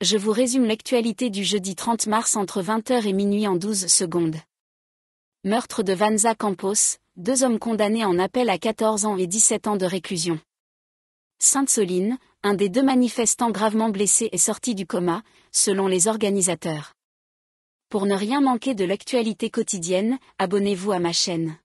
je vous résume l'actualité du jeudi 30 mars entre 20h et minuit en 12 secondes. Meurtre de Vanza Campos, deux hommes condamnés en appel à 14 ans et 17 ans de réclusion. Sainte-Soline, un des deux manifestants gravement blessés est sorti du coma, selon les organisateurs. Pour ne rien manquer de l'actualité quotidienne, abonnez-vous à ma chaîne.